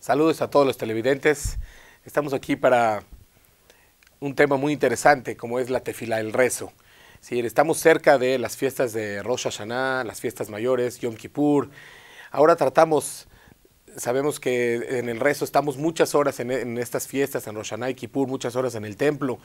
Saludos a todos los televidentes. Estamos aquí para un tema muy interesante como es la tefila, el rezo. estamos cerca de las fiestas de Rosh Hashanah, las fiestas mayores, Yom Kippur. Ahora tratamos sabemos que en el rezo estamos muchas horas en, estas fiestas, en Rosh y Kippur, muchas horas en el templo,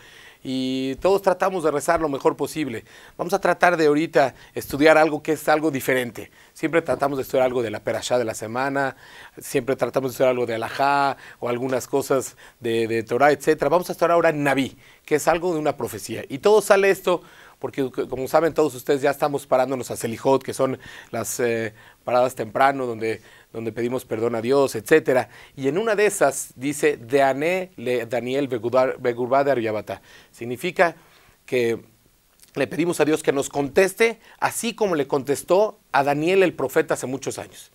y todos tratamos de rezar lo mejor posible. Vamos a tratar de ahorita estudiar algo que es algo diferente. Siempre tratamos de estudiar algo de la perashá de la semana, siempre tratamos de estudiar algo de alajá o algunas cosas de, Torah, etc. Vamos a estudiar ahora Naví, que es algo de una profecía. Y todo sale esto porque como saben todos ustedes ya estamos parándonos a Selijot, que son las eh, paradas temprano donde, donde pedimos perdón a Dios, etc. Y en una de esas dice, Deané Daniel Begurba de Significa que le pedimos a Dios que nos conteste así como le contestó a Daniel el profeta hace muchos años.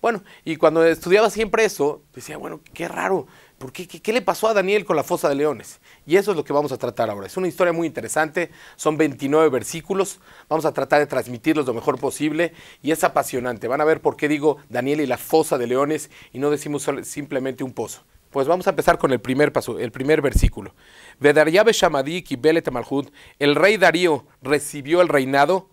Bueno, y cuando estudiaba siempre eso, decía, bueno, qué raro, ¿por qué, le pasó a Daniel con la fosa de leones? Y eso es lo que vamos a tratar ahora. Es una historia muy interesante, son 29 versículos, vamos a tratar de transmitirlos lo mejor posible y es apasionante. Van a ver por qué digo Daniel y la fosa de leones y no decimos simplemente un pozo. Pues vamos a empezar con el primer paso, el primer versículo. Vedariabe Shamadik y Belet el rey Darío recibió el reinado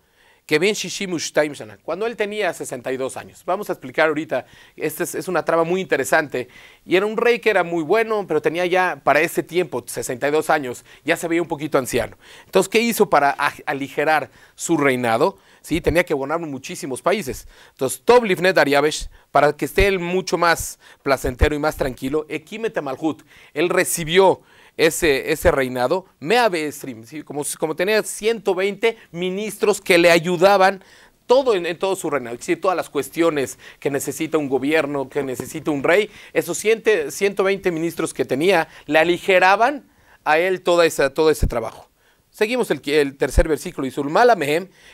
que Ben Shishimush Taimshana, cuando él tenía 62 años. Vamos a explicar ahorita, esta es, es, una trama muy interesante, y era un rey que era muy bueno, pero tenía ya para ese tiempo, 62 años, ya se veía un poquito anciano. Entonces, ¿qué hizo para aligerar su reinado? tenía que abonar muchísimos países. Entonces, Toblifnet Dariabesh, para que esté él mucho más placentero y más tranquilo, Ekimete Malhut, él recibió ese, ese reinado, Meave Stream, como, como tenía 120 ministros que le ayudaban todo en, todo su reinado, es todas las cuestiones que necesita un gobierno, que necesita un rey, esos 120 ministros que tenía, le aligeraban a él toda todo ese trabajo. Seguimos el, tercer versículo, y Zulmala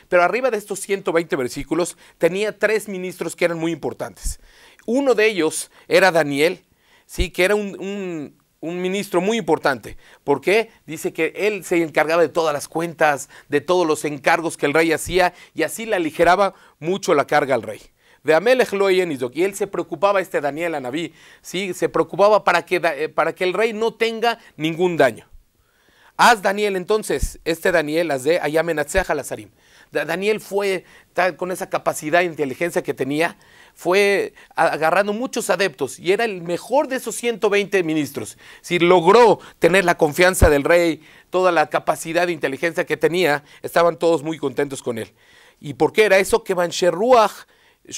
pero arriba de estos 120 versículos tenía tres ministros que eran muy importantes. Uno de ellos era Daniel, sí, que era un, ministro muy importante, porque dice que él se encargaba de todas las cuentas, de todos los encargos que el rey hacía, y así le aligeraba mucho la carga al rey de Amelech lo y él se preocupaba, este Daniel Anabí, ¿sí? se preocupaba para que eh, el rey no tenga ningún daño. Haz Daniel entonces, este Daniel, haz de Ayamenatseja Lazarim. Daniel fue con esa capacidad e inteligencia que tenía, fue agarrando muchos adeptos y era el mejor de esos 120 ministros. Si logró tener la confianza del rey, toda la capacidad e inteligencia que tenía, estaban todos muy contentos con él. ¿Y por qué era eso? Que Bancherruach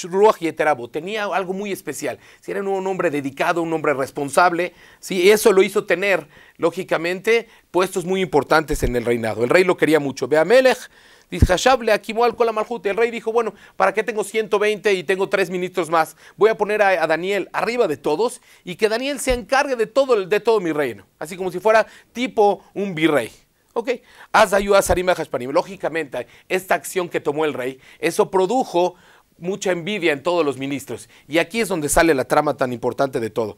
Ruach Yeterabo, tenía algo muy especial. Si era un hombre dedicado, un hombre responsable, ¿sí? eso lo hizo tener, lógicamente, puestos muy importantes en el reinado. El rey lo quería mucho. Beamelech, Dishashable, la El rey dijo: Bueno, ¿para qué tengo 120 y tengo tres ministros más? Voy a poner a, Daniel arriba de todos y que Daniel se encargue de todo, de todo mi reino. Así como si fuera tipo un virrey. Ok, Lógicamente, esta acción que tomó el rey, eso produjo mucha envidia en todos los ministros. Y aquí es donde sale la trama tan importante de todo.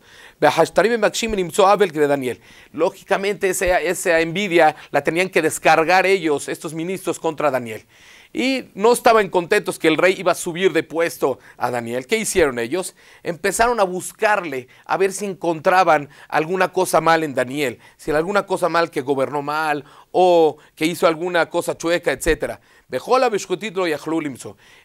Daniel. Lógicamente esa, esa envidia la tenían que descargar ellos, estos ministros, contra Daniel. Y no estaban contentos que el rey iba a subir de puesto a Daniel. ¿Qué hicieron ellos? Empezaron a buscarle, a ver si encontraban alguna cosa mal en Daniel, si alguna cosa mal que gobernó mal o que hizo alguna cosa chueca, etcétera.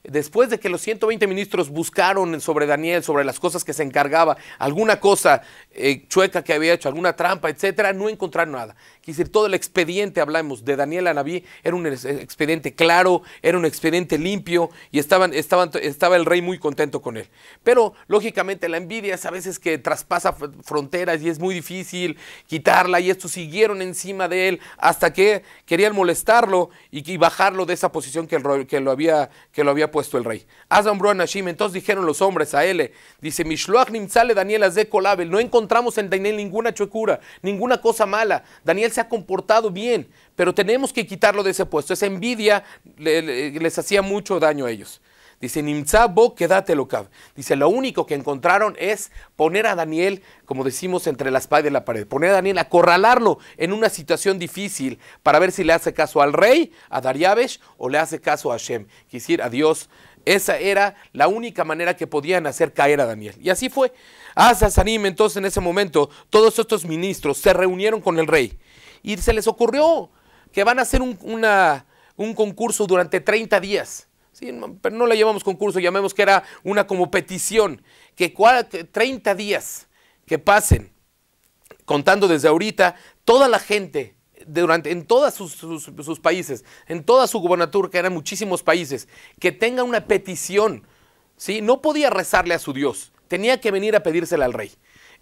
Después de que los 120 ministros buscaron sobre Daniel, sobre las cosas que se encargaba, alguna cosa eh, chueca que había hecho, alguna trampa, etcétera, no encontraron nada. Quiere decir, todo el expediente, hablamos de Daniel Anabí, era un expediente claro, era un expediente limpio y estaban, estaban, estaba el rey muy contento con él. Pero lógicamente la envidia es a veces que traspasa fronteras y es muy difícil quitarla y estos siguieron encima de él hasta que querían molestarlo y, bajarlo de esa posición que, que, lo había, que lo había puesto el rey. entonces dijeron los hombres a él, dice, Mishloach sale Daniel Colabel. no encontramos en Daniel ninguna chuecura, ninguna cosa mala. Daniel se ha comportado bien, pero tenemos que quitarlo de ese puesto. Esa envidia les hacía mucho daño a ellos. Dice, Nimzabo, quédate loca. Dice, lo único que encontraron es poner a Daniel, como decimos, entre la espada y la pared. Poner a Daniel, acorralarlo en una situación difícil para ver si le hace caso al rey, a Dariabesh, o le hace caso a Shem. Quisiera a Dios. Esa era la única manera que podían hacer caer a Daniel. Y así fue. Ah, entonces en ese momento, todos estos ministros se reunieron con el rey y se les ocurrió que van a hacer un, concurso durante 30 días. Sí, pero no le llamamos concurso, llamemos que era una como petición, que 30 días que pasen, contando desde ahorita, toda la gente durante, en todos sus, sus, países, en toda su gubernatura, que eran muchísimos países, que tenga una petición. ¿sí? No podía rezarle a su Dios, tenía que venir a pedírsela al rey.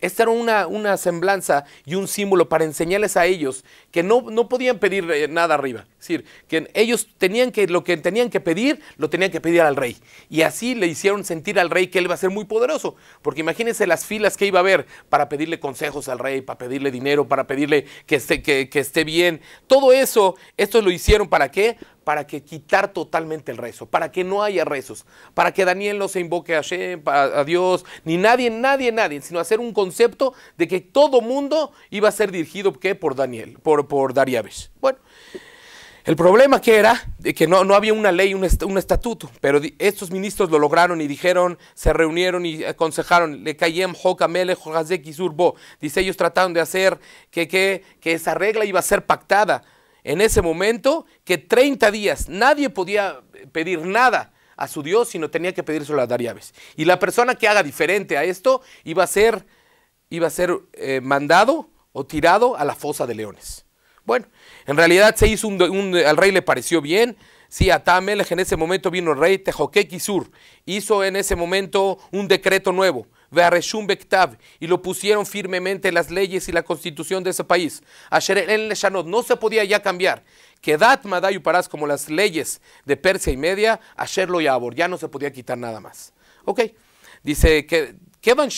Esta era una, una semblanza y un símbolo para enseñarles a ellos que no, no podían pedir eh, nada arriba. Es decir, que ellos tenían que, lo que tenían que pedir, lo tenían que pedir al rey. Y así le hicieron sentir al rey que él iba a ser muy poderoso. Porque imagínense las filas que iba a haber para pedirle consejos al rey, para pedirle dinero, para pedirle que esté, que, que esté bien. Todo eso, esto lo hicieron para qué? para que quitar totalmente el rezo, para que no haya rezos, para que Daniel no se invoque a Dios, ni nadie, nadie, nadie, sino hacer un concepto de que todo mundo iba a ser dirigido ¿qué? por Daniel, por, por Dariabesh. Bueno, el problema que era de que no, había una ley, un, estatuto, pero estos ministros lo lograron y dijeron, se reunieron y aconsejaron, le cayem Zurbo, Dice, ellos trataron de hacer que, que esa regla iba a ser pactada en ese momento que 30 días nadie podía pedir nada a su Dios, sino tenía que pedírselo a dariaves. Y la persona que haga diferente a esto iba a ser, iba a ser eh, mandado o tirado a la fosa de leones. Bueno, en realidad se hizo un, al rey le pareció bien. Sí, atamelej, en ese momento vino el rey Tejoquequisur. Hizo en ese momento un decreto nuevo y lo pusieron firmemente las leyes y la constitución de ese país. Asher el no se podía ya cambiar. Kedat Madayu Parás, como las leyes de Persia y Media, Asher lo Yabor, ya no se podía quitar nada más. Ok, dice que Kevan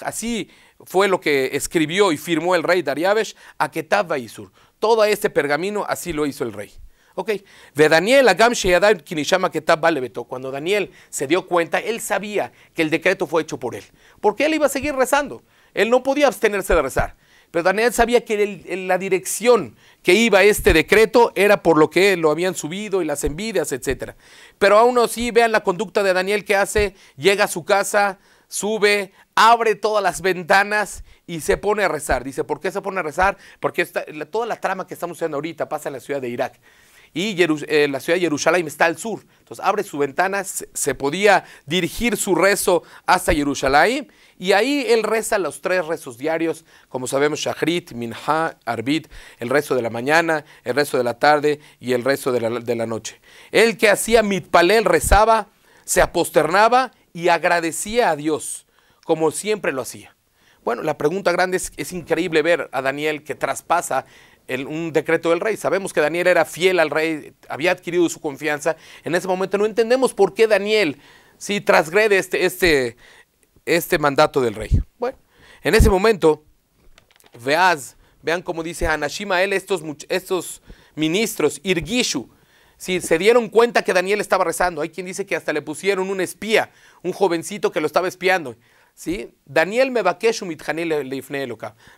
así fue lo que escribió y firmó el rey Dariabesh, a Ketab Todo este pergamino así lo hizo el rey. Ok, de Daniel, a Sheyadai Kinishama Ketab Balebeto. Cuando Daniel se dio cuenta, él sabía que el decreto fue hecho por él. Porque él iba a seguir rezando. Él no podía abstenerse de rezar. Pero Daniel sabía que la dirección que iba este decreto era por lo que lo habían subido y las envidias, etc. Pero aún así, vean la conducta de Daniel que hace. Llega a su casa, sube, abre todas las ventanas y se pone a rezar. Dice, ¿por qué se pone a rezar? Porque toda la trama que estamos haciendo ahorita pasa en la ciudad de Irak y eh, la ciudad de Jerusalén está al sur. Entonces abre su ventana, se podía dirigir su rezo hasta Jerusalén y ahí él reza los tres rezos diarios, como sabemos, Shachrit, Minha, Arbit, el rezo de la mañana, el rezo de la tarde y el rezo de la, de la noche. el que hacía Mitpalel rezaba, se aposternaba y agradecía a Dios, como siempre lo hacía. Bueno, la pregunta grande es, es increíble ver a Daniel que traspasa un decreto del rey. Sabemos que Daniel era fiel al rey, había adquirido su confianza. En ese momento no entendemos por qué Daniel si transgrede este, este, este mandato del rey. Bueno, en ese momento, veas, vean cómo dice Anashima, estos, estos ministros, Irgishu, si se dieron cuenta que Daniel estaba rezando. Hay quien dice que hasta le pusieron un espía, un jovencito que lo estaba espiando. ¿Sí? Daniel Mebakeshu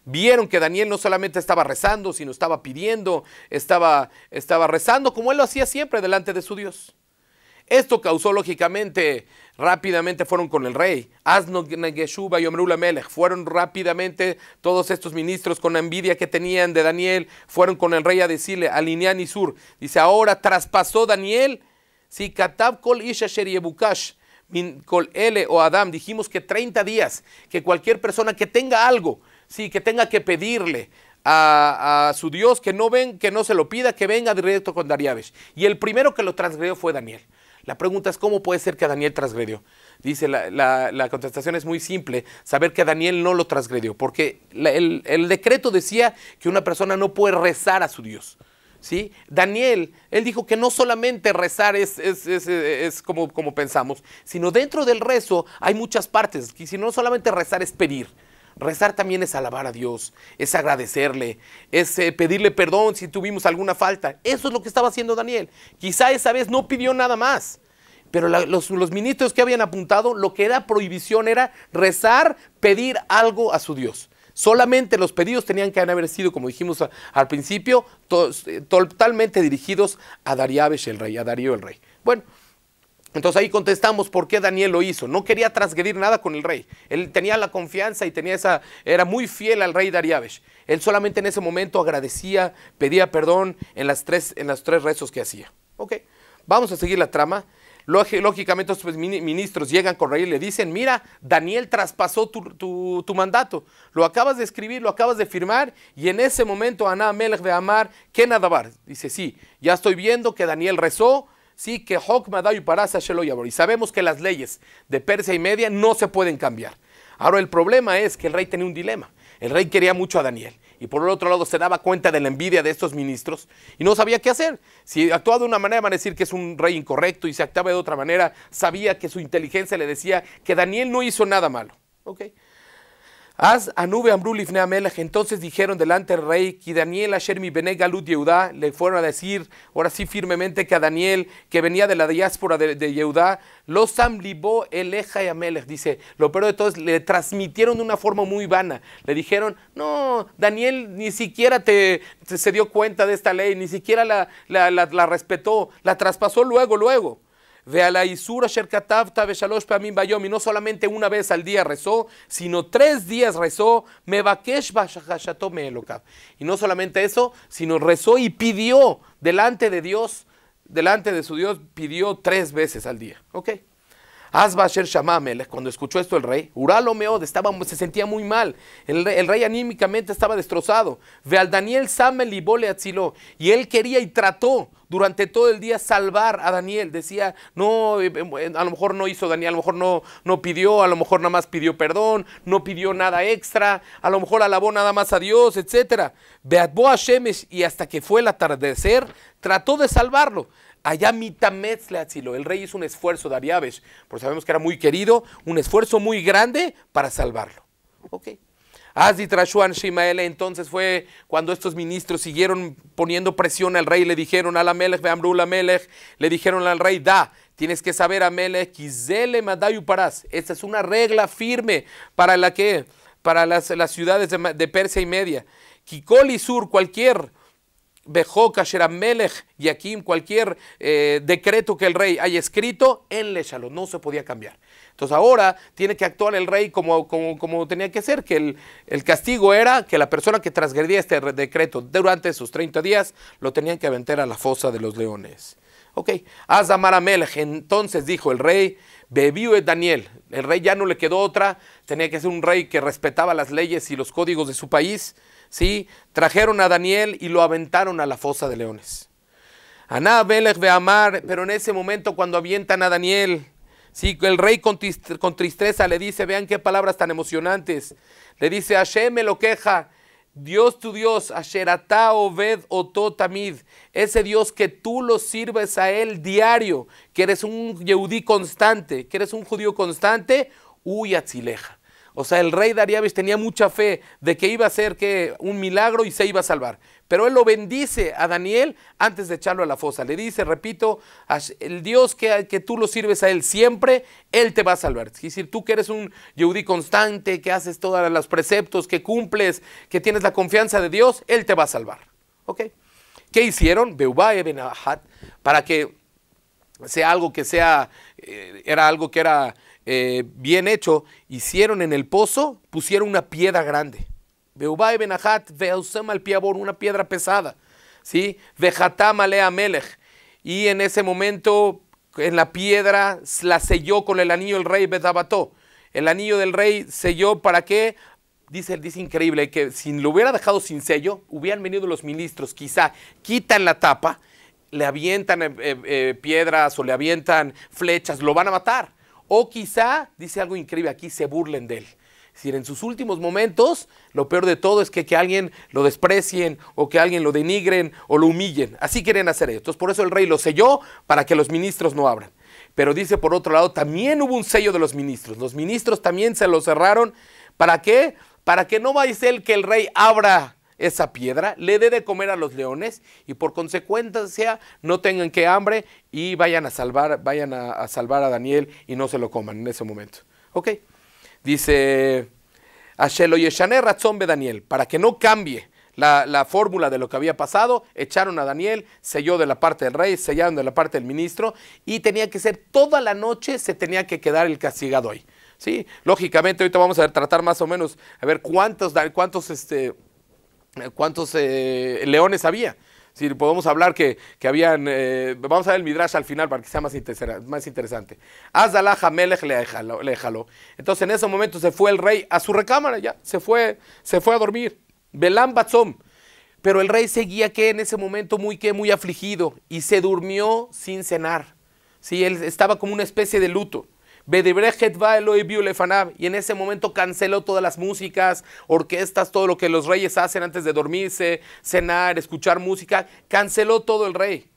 Vieron que Daniel no solamente estaba rezando, sino estaba pidiendo, estaba, estaba rezando como él lo hacía siempre delante de su Dios. Esto causó lógicamente, rápidamente fueron con el rey. asno y Melech fueron rápidamente todos estos ministros con la envidia que tenían de Daniel, fueron con el rey a decirle, Linian y Sur. Dice, ahora traspasó Daniel, si Katab Kol Isha Ebukash con él o Adam, dijimos que 30 días, que cualquier persona que tenga algo, sí, que tenga que pedirle a, su Dios, que no ven, que no se lo pida, que venga directo con Dariabes Y el primero que lo transgredió fue Daniel. La pregunta es, ¿cómo puede ser que Daniel transgredió? Dice, la, contestación es muy simple, saber que Daniel no lo transgredió, porque el, el decreto decía que una persona no puede rezar a su Dios. Daniel, él dijo que no solamente rezar es, como, pensamos, sino dentro del rezo hay muchas partes, si no solamente rezar es pedir. Rezar también es alabar a Dios, es agradecerle, es eh, pedirle perdón si tuvimos alguna falta. Eso es lo que estaba haciendo Daniel. Quizá esa vez no pidió nada más, pero los ministros que habían apuntado, lo que era prohibición era rezar, pedir algo a su Dios. Solamente los pedidos tenían que haber sido, como dijimos al principio, eh, totalmente dirigidos a Dariabesh el rey, a Darío el rey. Bueno, entonces ahí contestamos por qué Daniel lo hizo. No quería transgredir nada con el rey. Él tenía la confianza y tenía esa, era muy fiel al rey Dariabesh. Él solamente en ese momento agradecía, pedía perdón en las tres, en las tres rezos que hacía. Ok, vamos a seguir la trama. Lógicamente, los pues, ministros llegan con Rey y le dicen, mira, Daniel traspasó tu, mandato, lo acabas de escribir, lo acabas de firmar, y en ese momento Aná Melech de Amar, ¿qué nadabar? Dice, sí, ya estoy viendo que Daniel rezó, sí, que Hok y Parasa Y sabemos que las leyes de Persia y Media no se pueden cambiar. Ahora, el problema es que el rey tenía un dilema. El rey quería mucho a Daniel y por el otro lado se daba cuenta de la envidia de estos ministros y no sabía qué hacer. Si actuaba de una manera, van a decir que es un rey incorrecto y si actuaba de otra manera, sabía que su inteligencia le decía que Daniel no hizo nada malo. Haz anube ambrulifne Entonces dijeron delante del rey que Daniel Asher mi bene Yehudá le fueron a decir, ahora sí firmemente, que a Daniel, que venía de la diáspora de, de los samlibó eleja y amelech. Dice, lo peor de todo le transmitieron de una forma muy vana. Le dijeron, no, Daniel ni siquiera te, se dio cuenta de esta ley, ni siquiera la, la respetó, la traspasó luego, luego. Ve a Isura Sherkatavta Pamim Bayom. Y no solamente una vez al día rezó, sino tres días rezó. me Meelokav. Y no solamente eso, sino rezó y pidió delante de Dios, delante de su Dios, pidió tres veces al día. ¿Ok? Asbasher Shamamelech, cuando escuchó esto el rey, Ural se sentía muy mal, el rey, anímicamente estaba destrozado. Ve al Daniel Samel y y él quería y trató durante todo el día salvar a Daniel. Decía, no, eh, eh, a lo mejor no hizo Daniel, a lo mejor no, no pidió, a lo mejor nada más pidió perdón, no pidió nada extra, a lo mejor alabó nada más a Dios, etc. a Shemesh, y hasta que fue el atardecer, trató de salvarlo. Allá el rey hizo un esfuerzo, de Dariabesh, porque sabemos que era muy querido, un esfuerzo muy grande para salvarlo. Ok. Azitrashuan entonces fue cuando estos ministros siguieron poniendo presión al rey, le dijeron al Amelech, Beamrul Amelech, le dijeron al rey, da, tienes que saber Amelech, Kizele Madayu Parás. Esta es una regla firme para la que, para las, ciudades de, de Persia y Media. Kikol Sur, cualquier Bejó Melech y aquí cualquier eh, decreto que el rey haya escrito, en Lechalo, no se podía cambiar. Entonces ahora tiene que actuar el rey como, tenía que ser, que el, castigo era que la persona que transgredía este decreto durante sus 30 días lo tenían que aventar a la fosa de los leones. Ok, Azamar Melech, entonces dijo el rey, bebió Daniel, el rey ya no le quedó otra, tenía que ser un rey que respetaba las leyes y los códigos de su país ¿sí? Trajeron a Daniel y lo aventaron a la fosa de leones. Aná ve Beamar, pero en ese momento cuando avientan a Daniel, ¿sí? el rey con, tristeza le dice, vean qué palabras tan emocionantes, le dice, Hashem me lo queja, Dios tu Dios, Asherata Obed Ototamid, ese Dios que tú lo sirves a él diario, que eres un yehudí constante, que eres un judío constante, Uy Atzileja. O sea, el rey Darías tenía mucha fe de que iba a ser que un milagro y se iba a salvar. Pero él lo bendice a Daniel antes de echarlo a la fosa. Le dice, repito, el Dios que, que tú lo sirves a él siempre, él te va a salvar. Es decir, tú que eres un yudí constante, que haces todos los preceptos, que cumples, que tienes la confianza de Dios, él te va a salvar. ¿Ok? ¿Qué hicieron? y ben para que sea algo que sea, eh, era algo que era eh, bien hecho, hicieron en el pozo, pusieron una piedra grande. Beubai al Piabor, una piedra pesada. ¿Sí? Y en ese momento, en la piedra, la selló con el anillo del rey Bedabató. El anillo del rey selló para qué? Dice, dice increíble que si lo hubiera dejado sin sello, hubieran venido los ministros, quizá quitan la tapa, le avientan eh, eh, piedras o le avientan flechas, lo van a matar. O quizá, dice algo increíble aquí, se burlen de él. Es decir, en sus últimos momentos, lo peor de todo es que, que, alguien lo desprecien o que alguien lo denigren o lo humillen. Así quieren hacer ellos. Entonces, por eso el rey lo selló para que los ministros no abran. Pero dice, por otro lado, también hubo un sello de los ministros. Los ministros también se lo cerraron. ¿Para qué? Para que no vaya a ser que el rey abra esa piedra, le dé de comer a los leones y por consecuencia no tengan que hambre y vayan a salvar, vayan a, salvar a Daniel y no se lo coman en ese momento. Ok, dice Ashelo de Daniel, para que no cambie la, fórmula de lo que había pasado, echaron a Daniel, selló de la parte del rey, sellaron de la parte del ministro y tenía que ser toda la noche, se tenía que quedar el castigado ahí. Sí, lógicamente ahorita vamos a tratar más o menos, a ver cuántos, cuántos este, cuántos eh, leones había. Si podemos hablar que, que habían, eh, vamos a ver el Midrash al final para que sea más, más interesante. Azalá Melech le jaló. Entonces en ese momento se fue el rey a su recámara, ya, se fue, se fue a dormir. Belán Batzom. Pero el rey seguía que en ese momento muy que muy afligido y se durmió sin cenar. Sí, él estaba como una especie de luto. Y en ese momento canceló todas las músicas, orquestas, todo lo que los reyes hacen antes de dormirse, cenar, escuchar música. Canceló todo el rey.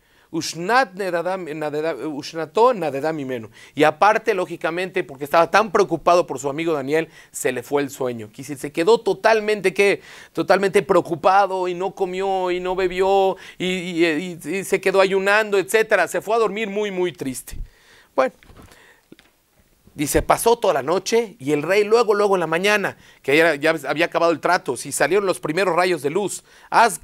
Y aparte, lógicamente, porque estaba tan preocupado por su amigo Daniel, se le fue el sueño. Se quedó totalmente, ¿qué? Totalmente preocupado y no comió y no bebió y, se quedó ayunando, etcétera, Se fue a dormir muy, muy triste. Bueno, Dice, pasó toda la noche y el rey luego, luego en la mañana, que ya, había acabado el trato, si salieron los primeros rayos de luz, haz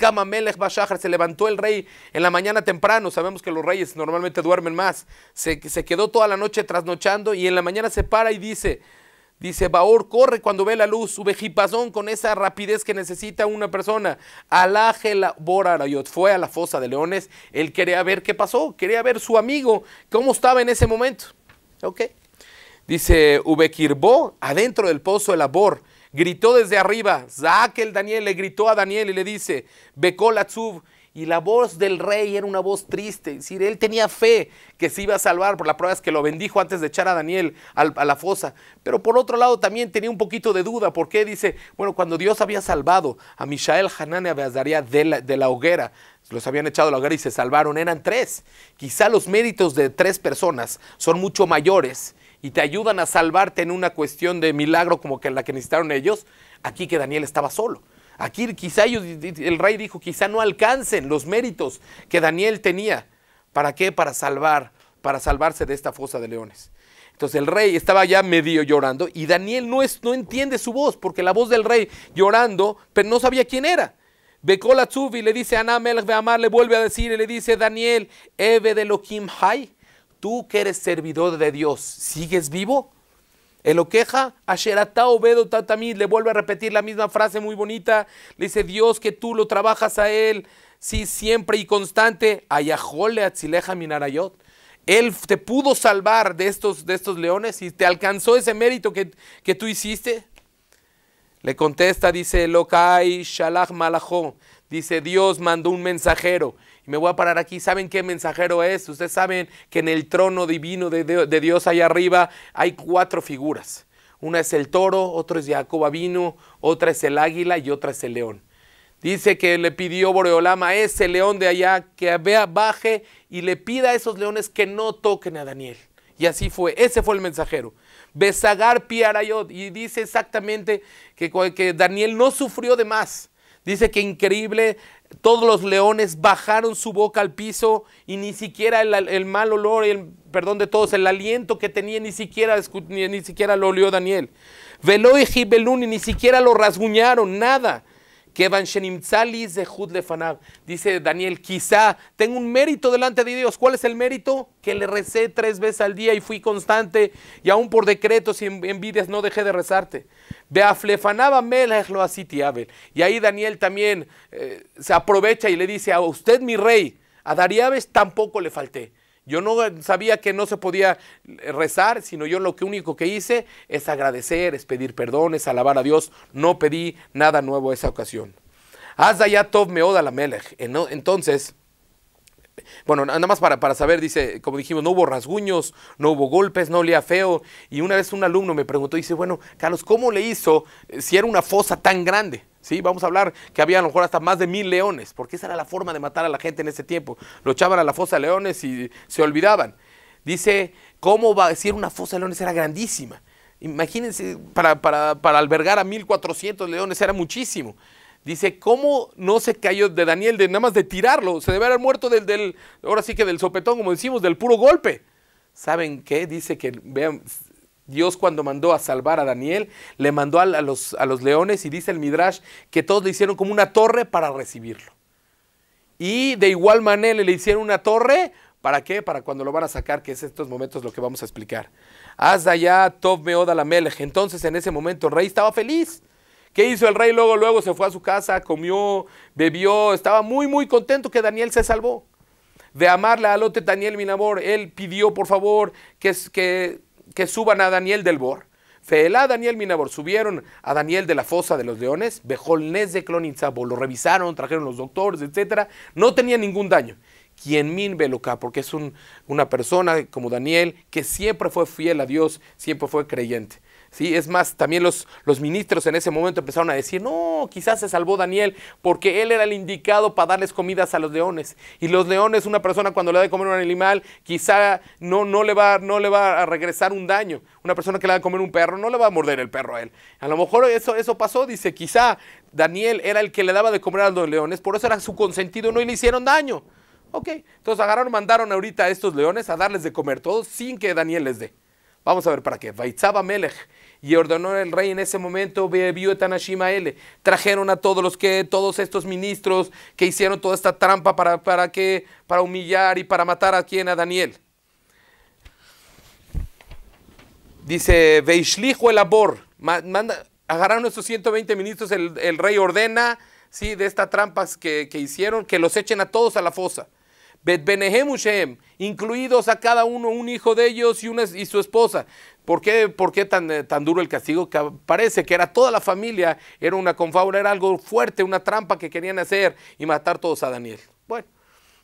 Bashahar, se levantó el rey en la mañana temprano, sabemos que los reyes normalmente duermen más, se, se quedó toda la noche trasnochando y en la mañana se para y dice, Dice, Baor corre cuando ve la luz, su vejipazón con esa rapidez que necesita una persona. Alájela Borarayot fue a la fosa de leones, él quería ver qué pasó, quería ver su amigo, cómo estaba en ese momento. ok Dice Ubekirbo, adentro del pozo de labor, gritó desde arriba, Zaquel Daniel le gritó a Daniel y le dice, Bekolatzub, y la voz del rey era una voz triste, es decir, él tenía fe que se iba a salvar, por la prueba es que lo bendijo antes de echar a Daniel a la fosa, pero por otro lado también tenía un poquito de duda, porque dice, bueno, cuando Dios había salvado a Mishael, Hanán y de la, de la hoguera, los habían echado a la hoguera y se salvaron, eran tres, quizá los méritos de tres personas son mucho mayores y te ayudan a salvarte en una cuestión de milagro como que la que necesitaron ellos, aquí que Daniel estaba solo. Aquí quizá el rey dijo, quizá no alcancen los méritos que Daniel tenía. ¿Para qué? Para salvar, para salvarse de esta fosa de leones. Entonces el rey estaba ya medio llorando y Daniel no, no entiende su voz, porque la voz del rey llorando, pero no sabía quién era. Becola y le dice a Anamel, le vuelve a decir y le dice, Daniel, Eve de lo Hai, tú que eres servidor de Dios, ¿sigues vivo? Eloqueja, Asherata Obedo le vuelve a repetir la misma frase muy bonita. Le dice, Dios, que tú lo trabajas a él, sí, siempre y constante. Ayajole Atzileja Minarayot. Él te pudo salvar de estos, de estos leones y te alcanzó ese mérito que, tú hiciste. Le contesta, dice, Lokai Shalach Malachó. Dice, Dios mandó un mensajero y me voy a parar aquí. ¿Saben qué mensajero es? Ustedes saben que en el trono divino de, Dios allá arriba hay cuatro figuras. Una es el toro, otra es Jacoba vino, otra es el águila y otra es el león. Dice que le pidió Boreolama a ese león de allá que vea, baje y le pida a esos leones que no toquen a Daniel. Y así fue, ese fue el mensajero. Besagar Piarayot. Y dice exactamente que, que Daniel no sufrió de más. Dice que increíble, todos los leones bajaron su boca al piso y ni siquiera el, mal olor, el, perdón de todos, el aliento que tenía, ni siquiera, ni, siquiera lo olió Daniel. Velo y gibeluni ni siquiera lo rasguñaron, nada. Dice Daniel, quizá tengo un mérito delante de Dios. ¿Cuál es el mérito? Que le recé tres veces al día y fui constante y aún por decretos y envidias no dejé de rezarte. Y ahí Daniel también eh, se aprovecha y le dice, a usted mi rey, a Dariabes tampoco le falté. Yo no sabía que no se podía eh, rezar, sino yo lo que único que hice es agradecer, es pedir perdón, es alabar a Dios. No pedí nada nuevo esa ocasión. ya Meoda la Melech. Entonces, bueno, nada más para, saber, dice, como dijimos, no hubo rasguños, no hubo golpes, no olía feo. Y una vez un alumno me preguntó, dice, bueno, Carlos, ¿cómo le hizo eh, si era una fosa tan grande? ¿sí? Vamos a hablar que había a lo mejor hasta más de mil leones, porque esa era la forma de matar a la gente en ese tiempo. Lo echaban a la fosa de leones y se olvidaban. Dice, ¿cómo va a decir una fosa de leones? Era grandísima. Imagínense, para, para albergar a 1400 leones era muchísimo. Dice, ¿cómo no se cayó de Daniel de nada más de tirarlo? Se debe haber muerto del, del, ahora sí que del sopetón, como decimos, del puro golpe. ¿Saben qué? Dice que, vean, Dios cuando mandó a salvar a Daniel, le mandó a, los, a los leones y dice el Midrash que todos le hicieron como una torre para recibirlo. Y de igual manera le hicieron una torre, ¿para qué? Para cuando lo van a sacar, que es estos momentos lo que vamos a explicar. Hasta allá, Tov Meod Entonces en ese momento el rey estaba feliz ¿Qué hizo el rey? Luego, luego se fue a su casa, comió, bebió, estaba muy, muy contento que Daniel se salvó. De amarle a lote Daniel Minabor, él pidió, por favor, que, que, suban a Daniel del Bor. Feelá Daniel Minabor, subieron a Daniel de la fosa de los leones, Bejolnes de Cloninzabo, lo revisaron, trajeron los doctores, etc. No tenía ningún daño. Quien min loca, porque es una persona como Daniel que siempre fue fiel a Dios, siempre fue creyente. ¿sí? Es más, también los, los ministros en ese momento empezaron a decir, no, quizás se salvó Daniel porque él era el indicado para darles comidas a los leones. Y los leones, una persona cuando le da de comer un animal, quizá no, no, le va, no le va a regresar un daño. Una persona que le da de comer un perro, no le va a morder el perro a él. A lo mejor eso, eso pasó, dice, quizá Daniel era el que le daba de comer a los leones, por eso era su consentido, no le hicieron daño. Ok, entonces agarraron, mandaron ahorita a estos leones a darles de comer todos sin que Daniel les dé. Vamos a ver para qué. Vaitzaba Melech y ordenó el rey en ese momento, él trajeron a todos los que, todos estos ministros que hicieron toda esta trampa para, para, que, para humillar y para matar a quien, a Daniel. Dice, Veishlijo el labor, manda, agarraron estos 120 ministros, el, rey ordena, sí, de estas trampas que, que hicieron, que los echen a todos a la fosa. Bet incluidos a cada uno un hijo de ellos y, y su esposa. ¿Por qué, eh, tan, duro el castigo? Que parece que era toda la familia, era una confabula, era algo fuerte, una trampa que querían hacer y matar todos a Daniel. Bueno,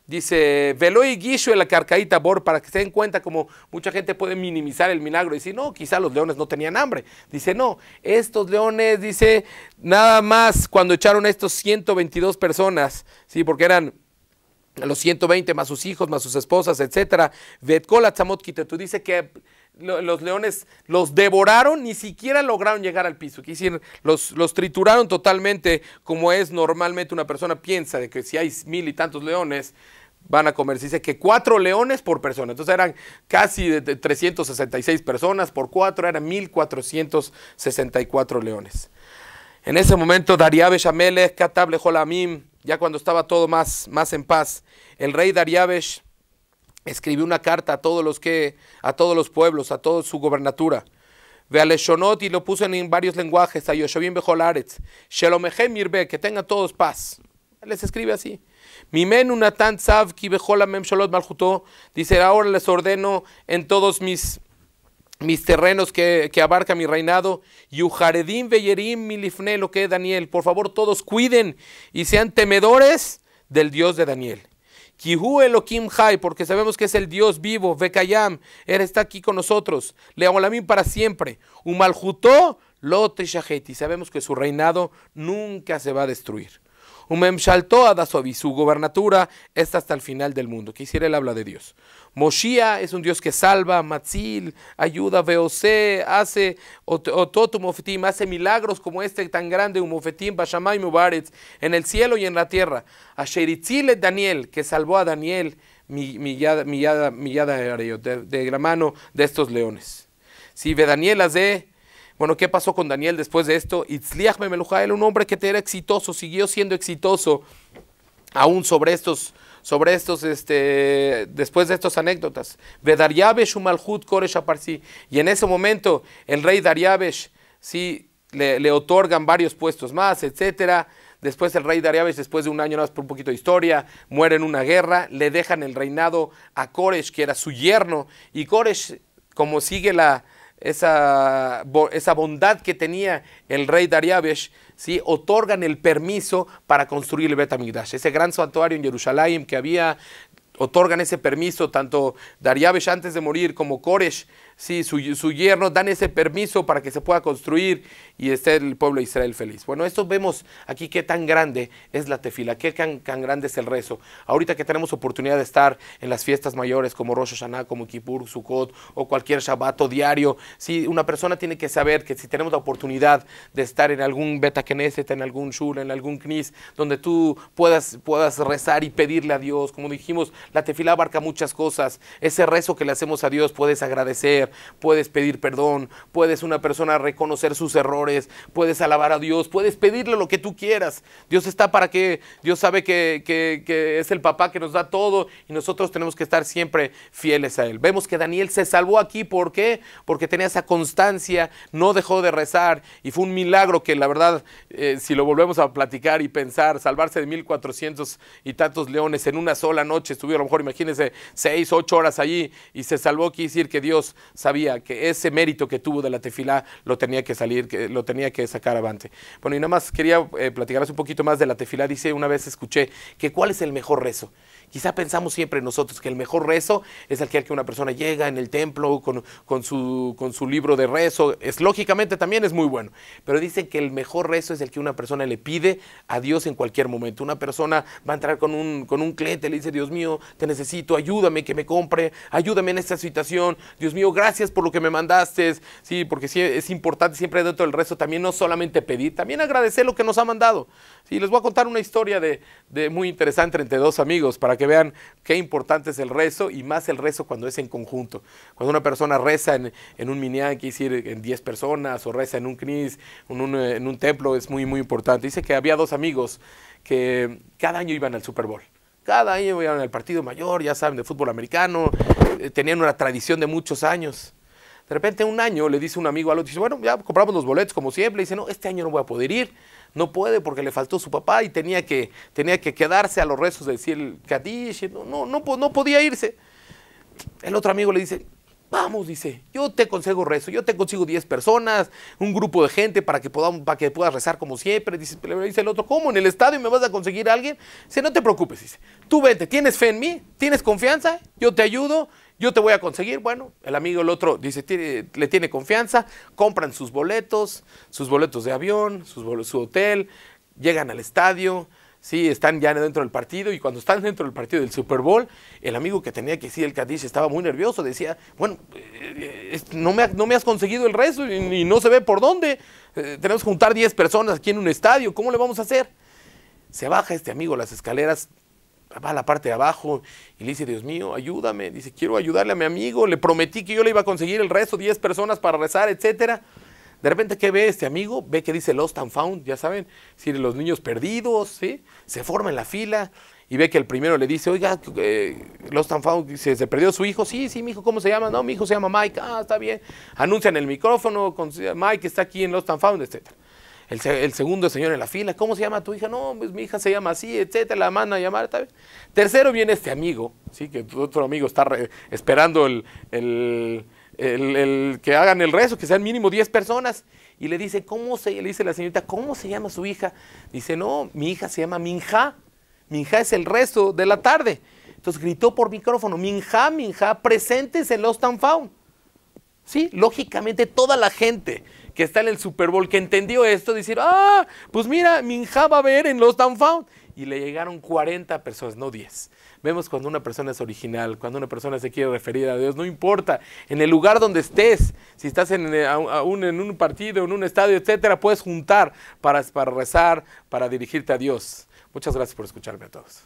dice, velo y la carcaíta, Bor, para que se den cuenta como mucha gente puede minimizar el milagro y decir, no, quizá los leones no tenían hambre. Dice, no, estos leones, dice, nada más cuando echaron a estos 122 personas, sí, porque eran los 120 más sus hijos, más sus esposas, etcétera. Vetkola tú dice que los leones los devoraron, ni siquiera lograron llegar al piso. los, los trituraron totalmente, como es normalmente una persona piensa, de que si hay mil y tantos leones, van a comer. dice que cuatro leones por persona. Entonces eran casi de 366 personas por cuatro, eran 1464 leones. En ese momento, Dariabe Shamelech, Katable, Holamim ya cuando estaba todo más, más en paz, el rey Dariabesh escribió una carta a todos los que, a todos los pueblos, a toda su gobernatura. Vealeshonot y lo puso en varios lenguajes, a Bejol Bejolaretz, Shelomehem que tenga todos paz. Les escribe así. Mimenu Natan Ki Bejolamem Sholot maljutó. dice, ahora les ordeno en todos mis mis terrenos que, abarca mi reinado, Yujaredim, Beyerim Milifne, lo que Daniel. Por favor, todos cuiden y sean temedores del Dios de Daniel. Kihu elokim Jai, porque sabemos que es el Dios vivo, Bekayam, Él está aquí con nosotros, Leolamim para siempre, Umaljutó Lot Shaheti, sabemos que su reinado nunca se va a destruir ha y su gobernatura está hasta el final del mundo. Quisiera el habla de Dios. Moshia es un Dios que salva, Matzil, ayuda, Veose, hace Ototum hace milagros como este tan grande, Umofetim, Bashamay Mubaretz, en el cielo y en la tierra. A Sheritzile Daniel, que salvó a Daniel, Millada eh, de, de la mano de estos leones. Si ve Daniel de bueno, ¿qué pasó con Daniel después de esto? Itzliach era un hombre que era exitoso, siguió siendo exitoso aún sobre estos, sobre estos, este, después de estas anécdotas. Koresh Y en ese momento el rey Dariabesh, sí, le, otorgan varios puestos más, etcétera. Después el rey Dariabesh, después de un año, nada más por un poquito de historia, muere en una guerra, le dejan el reinado a Koresh, que era su yerno, y Koresh, como sigue la, esa, esa bondad que tenía el rey Dariabesh, ¿sí? otorgan el permiso para construir el Betamigdash, ese gran santuario en Jerusalén que había, otorgan ese permiso tanto Dariabesh antes de morir como Koresh sí, su, yerno, dan ese permiso para que se pueda construir y esté el pueblo de Israel feliz. Bueno, esto vemos aquí qué tan grande es la tefila, qué tan, grande es el rezo. Ahorita que tenemos oportunidad de estar en las fiestas mayores como Rosh Hashanah, como Kippur, Sukkot o cualquier Shabbat o diario, sí, una persona tiene que saber que si tenemos la oportunidad de estar en algún Beta Knesset, en algún Shul, en algún Knis, donde tú puedas, puedas rezar y pedirle a Dios, como dijimos, la tefila abarca muchas cosas. Ese rezo que le hacemos a Dios puedes agradecer, puedes pedir perdón, puedes una persona reconocer sus errores, puedes alabar a Dios, puedes pedirle lo que tú quieras. Dios está para que, Dios sabe que, es el papá que nos da todo y nosotros tenemos que estar siempre fieles a Él. Vemos que Daniel se salvó aquí, ¿por qué? Porque tenía esa constancia, no dejó de rezar y fue un milagro que la verdad, eh, si lo volvemos a platicar y pensar, salvarse de 1400 y tantos leones en una sola noche, estuvieron a lo mejor, imagínense, seis, ocho horas allí y se salvó, quiere decir que Dios sabía que ese mérito que tuvo de la tefilá lo tenía que salir, que lo tenía que sacar avante. Bueno, y nada más quería platicar eh, platicarles un poquito más de la tefilá. Dice, una vez escuché que cuál es el mejor rezo. Quizá pensamos siempre nosotros que el mejor rezo es aquel que una persona llega en el templo con, con, su, con su libro de rezo. Es, lógicamente también es muy bueno. Pero dicen que el mejor rezo es el que una persona le pide a Dios en cualquier momento. Una persona va a entrar con un, con un cliente, le dice, Dios mío, te necesito, ayúdame que me compre, ayúdame en esta situación. Dios mío, gracias por lo que me mandaste. Sí, porque sí, es importante siempre dentro del rezo también no solamente pedir, también agradecer lo que nos ha mandado. Sí, les voy a contar una historia de muy interesante entre dos amigos para que que vean qué importante es el rezo y más el rezo cuando es en conjunto. Cuando una persona reza en, un minyan, quiere decir en 10 personas, o reza en un cris, eh, en un, templo, es muy, muy importante. Dice que había dos amigos que cada año iban al Super Bowl. Cada año iban al partido mayor, ya saben, de fútbol americano. Eh, tenían una tradición de muchos años. De repente un año le dice un amigo al otro, dice, bueno, ya compramos los boletos como siempre, dice, no, este año no voy a poder ir, no puede porque le faltó su papá y tenía que, tenía que quedarse a los rezos de decir el Kadish, no, no, no, podía irse. El otro amigo le dice, vamos, dice, yo te consigo rezo, yo te consigo 10 personas, un grupo de gente para que, para que puedas rezar como siempre, dice, dice el otro, ¿cómo? ¿En el estadio me vas a conseguir a alguien? Dice, no te preocupes, dice, tú vete, ¿tienes fe en mí? ¿Tienes confianza? Yo te ayudo yo te voy a conseguir, bueno, el amigo el otro dice, le tiene confianza, compran sus boletos, sus boletos de avión, sus su hotel, llegan al estadio, sí, están ya dentro del partido y cuando están dentro del partido del Super Bowl, el amigo que tenía que ir, el Cadiz estaba muy nervioso, decía, bueno, eh, no me, has conseguido el resto y, no se ve por dónde, eh, tenemos que juntar 10 personas aquí en un estadio, ¿cómo le vamos a hacer? Se baja este amigo las escaleras va a la parte de abajo y le dice, Dios mío, ayúdame. Dice, quiero ayudarle a mi amigo, le prometí que yo le iba a conseguir el resto, 10 personas para rezar, etcétera. De repente, ¿qué ve este amigo? Ve que dice Lost and Found, ya saben, si los niños perdidos, ¿sí? se forma en la fila y ve que el primero le dice, oiga, eh, Lost and Found, dice, ¿se perdió su hijo? Sí, sí, mi hijo, ¿cómo se llama? No, mi hijo se llama Mike, ah, está bien. Anuncian el micrófono, con, Mike está aquí en Lost and Found, etcétera el, segundo señor en la fila, ¿cómo se llama tu hija? No, pues mi hija se llama así, etcétera, la mandan a llamar, tal Tercero viene este amigo, ¿sí? Que otro amigo está esperando el, que hagan el rezo, que sean mínimo 10 personas, y le dice, ¿cómo se, le dice la señorita, ¿cómo se llama su hija? Dice, no, mi hija se llama Minja, Minja es el rezo de la tarde. Entonces gritó por micrófono, Minja, Minja, presentes en los Found. Sí, lógicamente toda la gente que está en el Super Bowl, que entendió esto, decir, ah, pues mira, Minja va a ver en los Found. Y le llegaron 40 personas, no 10. Vemos cuando una persona es original, cuando una persona se quiere referir a Dios, no importa. En el lugar donde estés, si estás en, eh, un, en un partido, en un estadio, etcétera, puedes juntar para, para rezar, para dirigirte a Dios. Muchas gracias por escucharme a todos.